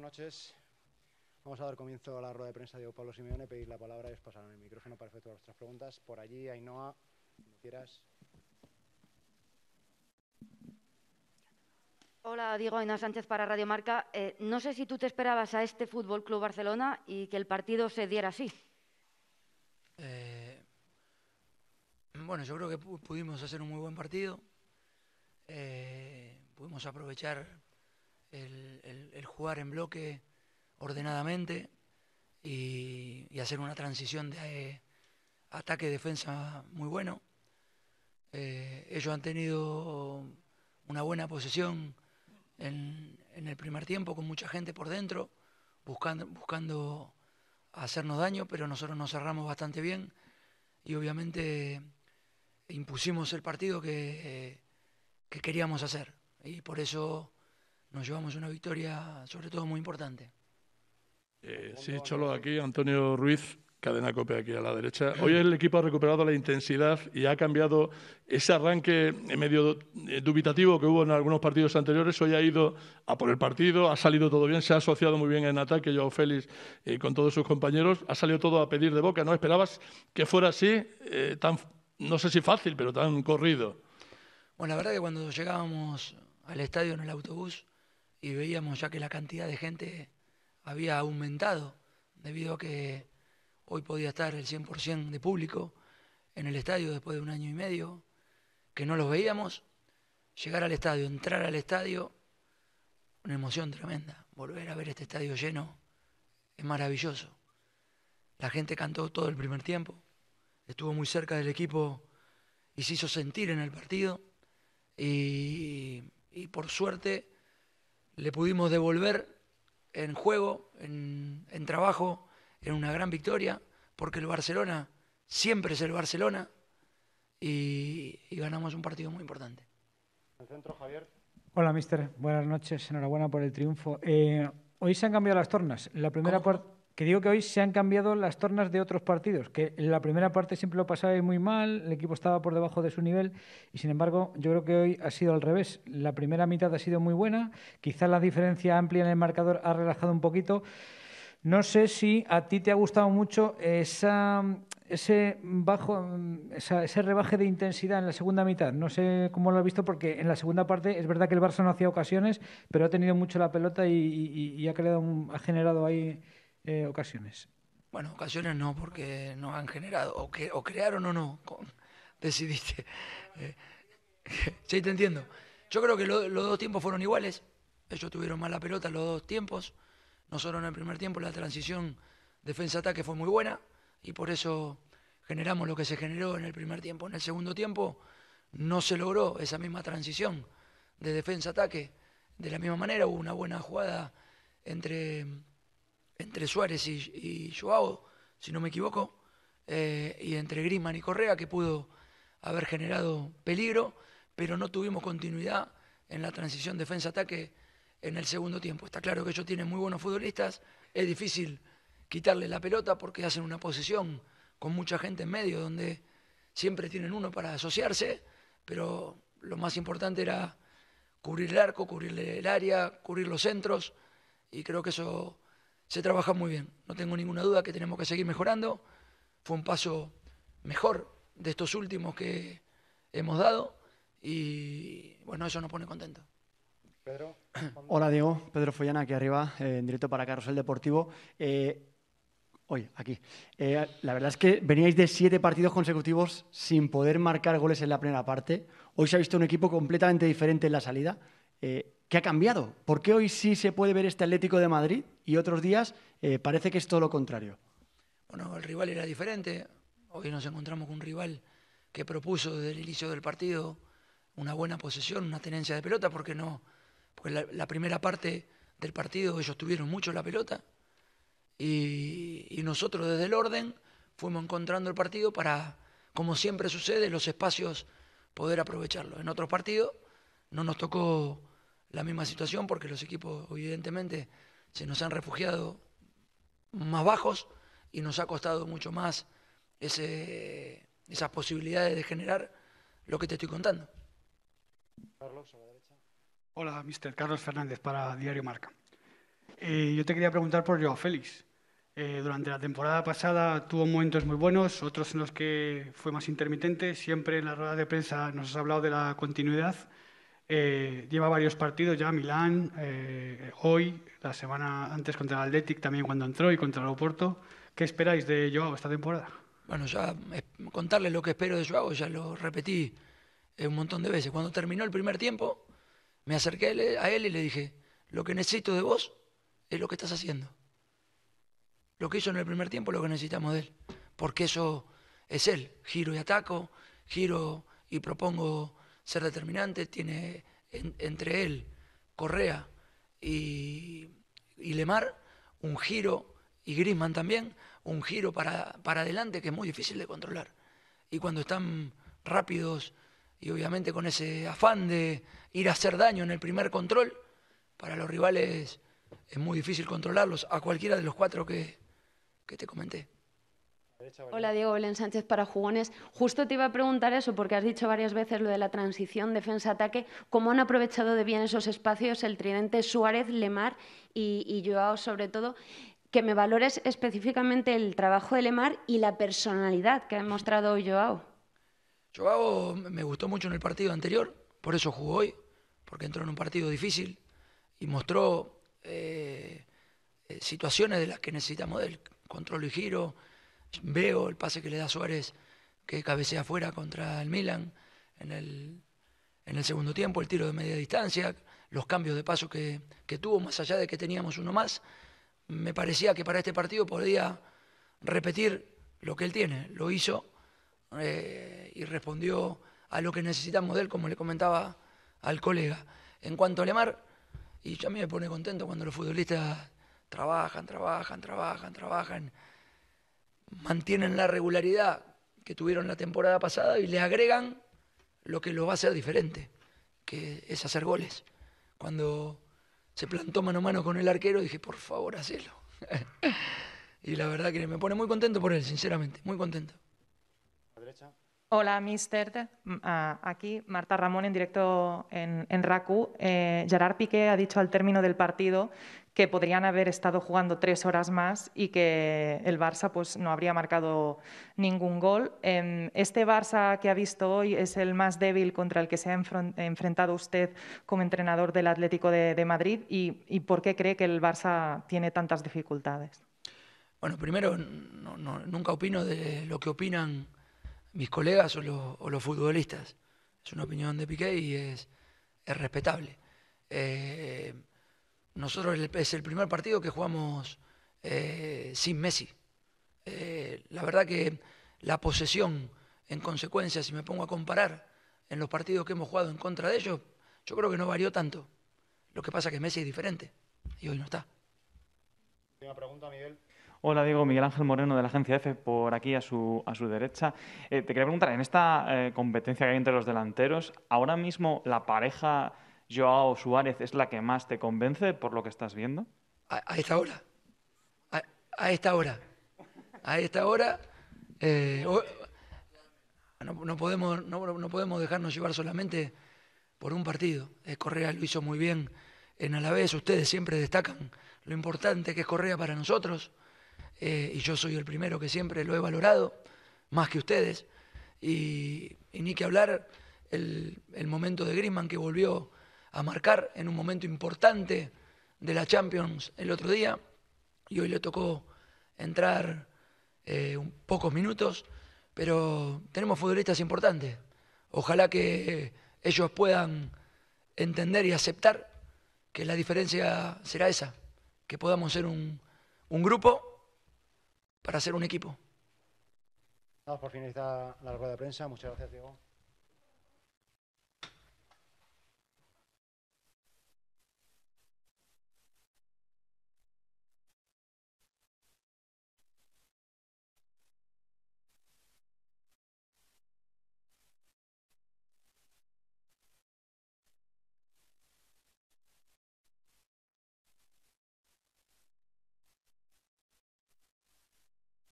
buenas noches. Vamos a dar comienzo a la rueda de prensa de Pablo Simeone, pedir la palabra y os pasarán el micrófono para efectuar vuestras preguntas. Por allí, Ainhoa, si quieras. Hola, Diego Ainhoa Sánchez para Radio Marca. Eh, no sé si tú te esperabas a este Fútbol Club Barcelona y que el partido se diera así. Eh, bueno, yo creo que pudimos hacer un muy buen partido. Eh, pudimos aprovechar el, jugar en bloque ordenadamente y, hacer una transición de eh, ataque ataque-defensa muy bueno. Eh, ellos han tenido una buena posesión en, el primer tiempo con mucha gente por dentro, buscando, buscando hacernos daño, pero nosotros nos cerramos bastante bien y obviamente impusimos el partido que, que queríamos hacer. Y por eso nos llevamos una victoria, sobre todo muy importante. Eh, sí, Cholo, aquí Antonio Ruiz, cadena COPE aquí a la derecha. Hoy el equipo ha recuperado la intensidad y ha cambiado ese arranque medio eh, dubitativo que hubo en algunos partidos anteriores. Hoy ha ido a por el partido, ha salido todo bien, se ha asociado muy bien en ataque Joao Félix eh, con todos sus compañeros. Ha salido todo a pedir de boca. ¿No esperabas que fuera así, tan, no sé si fácil, pero tan corrido? Bueno, la verdad que cuando llegábamos al estadio en el autobús y veíamos ya que la cantidad de gente había aumentado debido a que hoy podía estar el 100% de público en el estadio después de un año y medio, que no los veíamos, llegar al estadio, entrar al estadio, una emoción tremenda, volver a ver este estadio lleno es maravilloso. La gente cantó todo el primer tiempo, estuvo muy cerca del equipo y se hizo sentir en el partido y, y por suerte le pudimos devolver en juego, en, trabajo, en una gran victoria, porque el Barcelona siempre es el Barcelona y, ganamos un partido muy importante. Hola, mister. Buenas noches. Enhorabuena por el triunfo. Eh, hoy se han cambiado las tornas. La primera parte que digo que hoy se han cambiado las tornas de otros partidos, que en la primera parte siempre lo pasaba muy mal, el equipo estaba por debajo de su nivel y sin embargo yo creo que hoy ha sido al revés. La primera mitad ha sido muy buena, quizás la diferencia amplia en el marcador ha relajado un poquito. No sé si a ti te ha gustado mucho esa, ese, bajo, ese rebaje de intensidad en la segunda mitad. No sé cómo lo has visto porque en la segunda parte es verdad que el Barça no hacía ocasiones, pero ha tenido mucho la pelota y, ha, creado ha generado ahí eh, ocasiones? Bueno, ocasiones no, porque nos han generado, o, que, o crearon o no, decidiste. Eh, sí, te entiendo. Yo creo que los dos tiempos fueron iguales, ellos tuvieron mala pelota los dos tiempos, nosotros en el primer tiempo la transición defensa-ataque fue muy buena y por eso generamos lo que se generó en el primer tiempo. En el segundo tiempo no se logró esa misma transición de defensa-ataque. De la misma manera hubo una buena jugada entre entre Suárez y, Joao, si no me equivoco, eh, y entre Grisman y Correa, que pudo haber generado peligro, pero no tuvimos continuidad en la transición defensa-ataque en el segundo tiempo. Está claro que ellos tienen muy buenos futbolistas, es difícil quitarles la pelota porque hacen una posición con mucha gente en medio, donde siempre tienen uno para asociarse, pero lo más importante era cubrir el arco, cubrir el área, cubrir los centros, y creo que eso se trabaja muy bien. No tengo ninguna duda que tenemos que seguir mejorando. Fue un paso mejor de estos últimos que hemos dado y bueno, eso nos pone contentos. Pedro. Hola Diego, Pedro Follana aquí arriba, eh, en directo para Carrusel Deportivo. Eh, Oye, aquí. Eh, la verdad es que veníais de siete partidos consecutivos sin poder marcar goles en la primera parte. Hoy se ha visto un equipo completamente diferente en la salida. Eh, ¿Qué ha cambiado? ¿Por qué hoy sí se puede ver este Atlético de Madrid y otros días eh, parece que es todo lo contrario? Bueno, el rival era diferente. Hoy nos encontramos con un rival que propuso desde el inicio del partido una buena posesión, una tenencia de pelota, porque no, porque la, primera parte del partido ellos tuvieron mucho la pelota y, y nosotros desde el orden fuimos encontrando el partido para, como siempre sucede, los espacios poder aprovecharlo. En otros partidos no nos tocó la misma situación porque los equipos evidentemente se nos han refugiado más bajos y nos ha costado mucho más esas posibilidades de generar lo que te estoy contando. Hola, mister Carlos Fernández para Diario Marca. Eh, yo te quería preguntar por Joao Félix. Eh, durante la temporada pasada tuvo momentos muy buenos, otros en los que fue más intermitente. Siempre en la rueda de prensa nos has hablado de la continuidad. Eh, lleva varios partidos ya, Milán, eh, hoy, la semana antes contra el Athletic también cuando entró y contra el Oporto. ¿Qué esperáis de Joao esta temporada? Bueno, ya eh, contarles lo que espero de Joao, ya lo repetí un montón de veces. Cuando terminó el primer tiempo, me acerqué a él y le dije, lo que necesito de vos es lo que estás haciendo. Lo que hizo en el primer tiempo es lo que necesitamos de él, porque eso es él. Giro y ataco, giro y propongo ser determinante tiene entre él, Correa y, Lemar un giro, y Grisman también, un giro para, adelante que es muy difícil de controlar. Y cuando están rápidos y obviamente con ese afán de ir a hacer daño en el primer control, para los rivales es muy difícil controlarlos, a cualquiera de los cuatro que te comenté. Hola Diego Belén Sánchez para Jugones. Justo te iba a preguntar eso porque has dicho varias veces lo de la transición defensa-ataque. ¿Cómo han aprovechado de bien esos espacios el tridente Suárez, Lemar y, Joao sobre todo? Que me valores específicamente el trabajo de Lemar y la personalidad que ha mostrado Joao. Joao me gustó mucho en el partido anterior, por eso jugó hoy, porque entró en un partido difícil y mostró eh, eh, situaciones de las que necesitamos del control y giro Veo el pase que le da Suárez, que cabecea fuera contra el Milan en el, segundo tiempo, el tiro de media distancia, los cambios de paso que, tuvo, más allá de que teníamos uno más. Me parecía que para este partido podía repetir lo que él tiene. Lo hizo eh, y respondió a lo que necesitamos de él, como le comentaba al colega. En cuanto a Lemar, y a mí me pone contento cuando los futbolistas trabajan, trabajan, trabajan, trabajan mantienen la regularidad que tuvieron la temporada pasada y le agregan lo que lo va a hacer diferente, que es hacer goles. Cuando se plantó mano a mano con el arquero, dije, por favor, hacelo. y la verdad que me pone muy contento por él, sinceramente, muy contento. Hola, mister. Mm, ah, aquí Marta Ramón en directo en, en eh, Gerard Piqué ha dicho al término del partido que podrían haber estado jugando tres horas más y que el Barça pues, no habría marcado ningún gol. Em, este Barça que ha visto hoy es el más débil contra el que se ha enfrentado usted como entrenador del Atlético de, Madrid y, por qué cree que el Barça tiene tantas dificultades. Bueno, primero, nunca opino de lo que opinan mis colegas o, los futbolistas. Es una opinión de Piqué y es, respetable. Eh, nosotros es el primer partido que jugamos eh, sin Messi. Eh, la verdad que la posesión, en consecuencia, si me pongo a comparar en los partidos que hemos jugado en contra de ellos, yo creo que no varió tanto. Lo que pasa es que Messi es diferente y hoy no está. Última pregunta, Miguel. Hola, Diego. Miguel Ángel Moreno de la agencia F por aquí a su, a su derecha. Eh, te quería preguntar, en esta competencia que hay entre los delanteros, ahora mismo la pareja Joao Suárez es la que más te convence por lo que estás viendo? A, esta hora. A, esta hora. A esta hora. Eh, no, podemos, no, podemos dejarnos llevar solamente por un partido. Correa lo hizo muy bien en Alavés. Ustedes siempre destacan lo importante que es Correa para nosotros. Eh, y yo soy el primero que siempre lo he valorado, más que ustedes. Y, ni que hablar el, el momento de Grisman que volvió a marcar en un momento importante de la Champions el otro día y hoy le tocó entrar eh, pocos minutos, pero tenemos futbolistas importantes. Ojalá que ellos puedan entender y aceptar que la diferencia será esa, que podamos ser un, grupo para ser un equipo. por fin está la rueda de prensa. Muchas gracias, Diego.